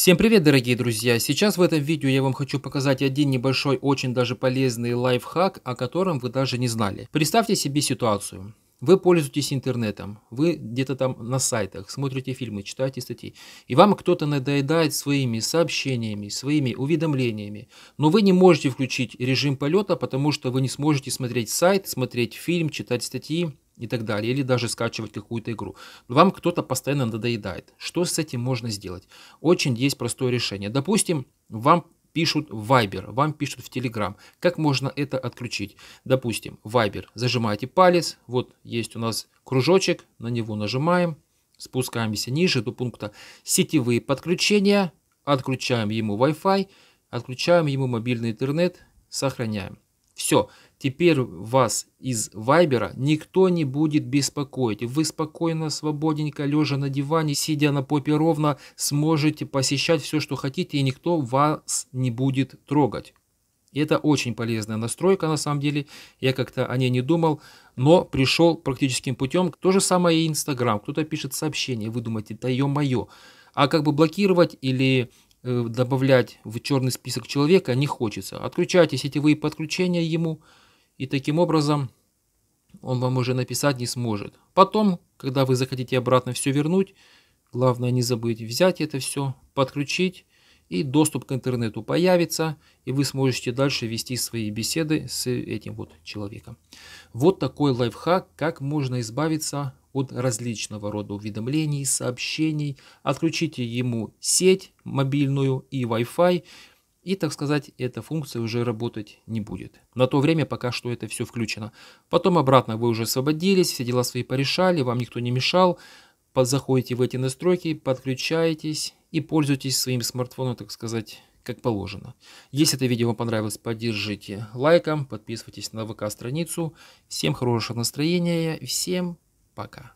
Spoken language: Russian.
Всем привет, дорогие друзья! Сейчас в этом видео я вам хочу показать один небольшой, очень даже полезный лайфхак, о котором вы даже не знали. Представьте себе ситуацию. Вы пользуетесь интернетом, вы где-то там на сайтах, смотрите фильмы, читаете статьи, и вам кто-то надоедает своими сообщениями, своими уведомлениями, но вы не можете включить режим полета, потому что вы не сможете смотреть сайт, смотреть фильм, читать статьи, и так далее, или даже скачивать какую-то игру. Вам кто-то постоянно надоедает. Что с этим можно сделать? Очень есть простое решение. Допустим, вам пишут в Viber, вам пишут в Telegram. Как можно это отключить? Допустим, Viber. Зажимаете палец, вот есть у нас кружочек, на него нажимаем, спускаемся ниже до пункта «Сетевые подключения», отключаем ему Wi-Fi, отключаем ему мобильный интернет, сохраняем. Все, теперь вас из Вайбера никто не будет беспокоить. Вы спокойно, свободненько, лежа на диване, сидя на попе ровно, сможете посещать все, что хотите, и никто вас не будет трогать. Это очень полезная настройка на самом деле, я как-то о ней не думал, но пришел практическим путем. То же самое и Инстаграм, кто-то пишет сообщение, вы думаете, да ё-моё. А как бы блокировать или Э, добавлять в черный список человека не хочется. Отключайте сетевые подключения ему, и таким образом он вам уже написать не сможет. Потом, когда вы захотите обратно все вернуть, главное не забыть взять это все, подключить, и доступ к интернету появится, и вы сможете дальше вести свои беседы с этим вот человеком. Вот такой лайфхак, как можно избавиться от различного рода уведомлений, сообщений, отключите ему сеть мобильную и Wi-Fi, и, так сказать, эта функция уже работать не будет. На то время пока что это все включено. Потом обратно вы уже освободились, все дела свои порешали, вам никто не мешал. Заходите в эти настройки, подключаетесь и пользуйтесь своим смартфоном, так сказать, как положено. Если это видео вам понравилось, поддержите лайком, подписывайтесь на ВК-страницу. Всем хорошего настроения, всем пока! Пока.